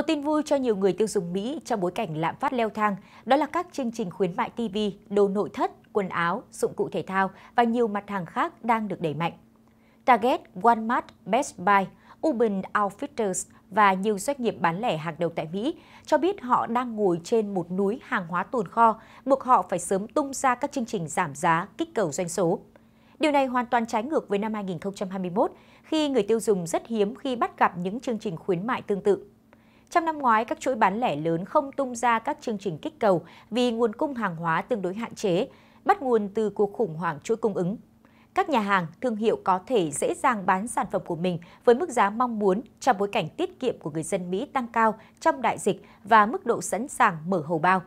Một tin vui cho nhiều người tiêu dùng Mỹ trong bối cảnh lạm phát leo thang, đó là các chương trình khuyến mại TV, đồ nội thất, quần áo, dụng cụ thể thao và nhiều mặt hàng khác đang được đẩy mạnh. Target, Walmart, Best Buy, Urban Outfitters và nhiều doanh nghiệp bán lẻ hàng đầu tại Mỹ cho biết họ đang ngồi trên một núi hàng hóa tồn kho, buộc họ phải sớm tung ra các chương trình giảm giá kích cầu doanh số. Điều này hoàn toàn trái ngược với năm 2021, khi người tiêu dùng rất hiếm khi bắt gặp những chương trình khuyến mại tương tự. Trong năm ngoái, các chuỗi bán lẻ lớn không tung ra các chương trình kích cầu vì nguồn cung hàng hóa tương đối hạn chế, bắt nguồn từ cuộc khủng hoảng chuỗi cung ứng. Các nhà hàng, thương hiệu có thể dễ dàng bán sản phẩm của mình với mức giá mong muốn trong bối cảnh tiết kiệm của người dân Mỹ tăng cao trong đại dịch và mức độ sẵn sàng mở hầu bao.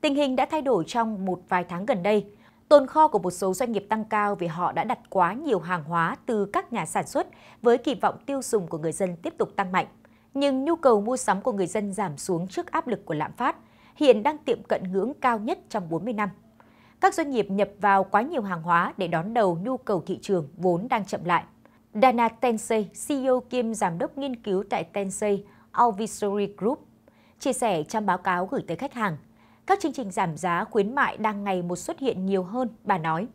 Tình hình đã thay đổi trong một vài tháng gần đây. Tồn kho của một số doanh nghiệp tăng cao vì họ đã đặt quá nhiều hàng hóa từ các nhà sản xuất với kỳ vọng tiêu dùng của người dân tiếp tục tăng mạnh nhưng nhu cầu mua sắm của người dân giảm xuống trước áp lực của lạm phát, hiện đang tiệm cận ngưỡng cao nhất trong 40 năm. Các doanh nghiệp nhập vào quá nhiều hàng hóa để đón đầu nhu cầu thị trường vốn đang chậm lại. Dana Tensei, CEO kiêm giám đốc nghiên cứu tại Tensei Alvisory Group, chia sẻ trong báo cáo gửi tới khách hàng. Các chương trình giảm giá khuyến mại đang ngày một xuất hiện nhiều hơn, bà nói.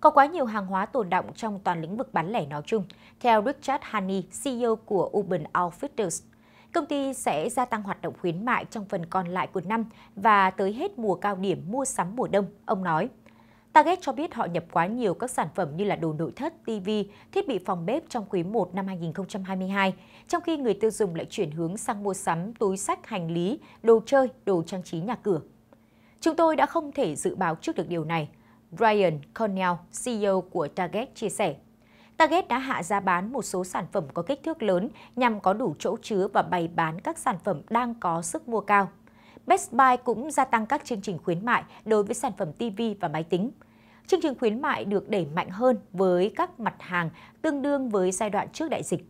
Có quá nhiều hàng hóa tồn động trong toàn lĩnh vực bán lẻ nói chung. Theo Richard Haney, CEO của Urban Outfitters, công ty sẽ gia tăng hoạt động khuyến mại trong phần còn lại của năm và tới hết mùa cao điểm mua sắm mùa đông, ông nói. Target cho biết họ nhập quá nhiều các sản phẩm như là đồ nội thất, TV, thiết bị phòng bếp trong quý 1 năm 2022, trong khi người tiêu dùng lại chuyển hướng sang mua sắm túi sách, hành lý, đồ chơi, đồ trang trí nhà cửa. Chúng tôi đã không thể dự báo trước được điều này, Brian Cornell, CEO của Target, chia sẻ. Target đã hạ giá bán một số sản phẩm có kích thước lớn nhằm có đủ chỗ chứa và bày bán các sản phẩm đang có sức mua cao. Best Buy cũng gia tăng các chương trình khuyến mại đối với sản phẩm TV và máy tính. Chương trình khuyến mại được đẩy mạnh hơn với các mặt hàng tương đương với giai đoạn trước đại dịch.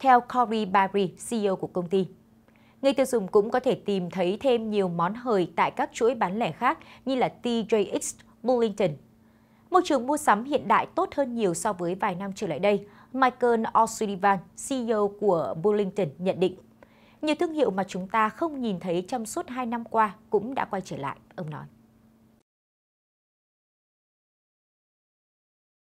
Theo Corey Barry, CEO của công ty, người tiêu dùng cũng có thể tìm thấy thêm nhiều món hời tại các chuỗi bán lẻ khác như là TJX Burlington. Môi trường mua sắm hiện đại tốt hơn nhiều so với vài năm trở lại đây, Michael O'Sullivan, CEO của Burlington nhận định. Nhiều thương hiệu mà chúng ta không nhìn thấy trong suốt 2 năm qua cũng đã quay trở lại, ông nói.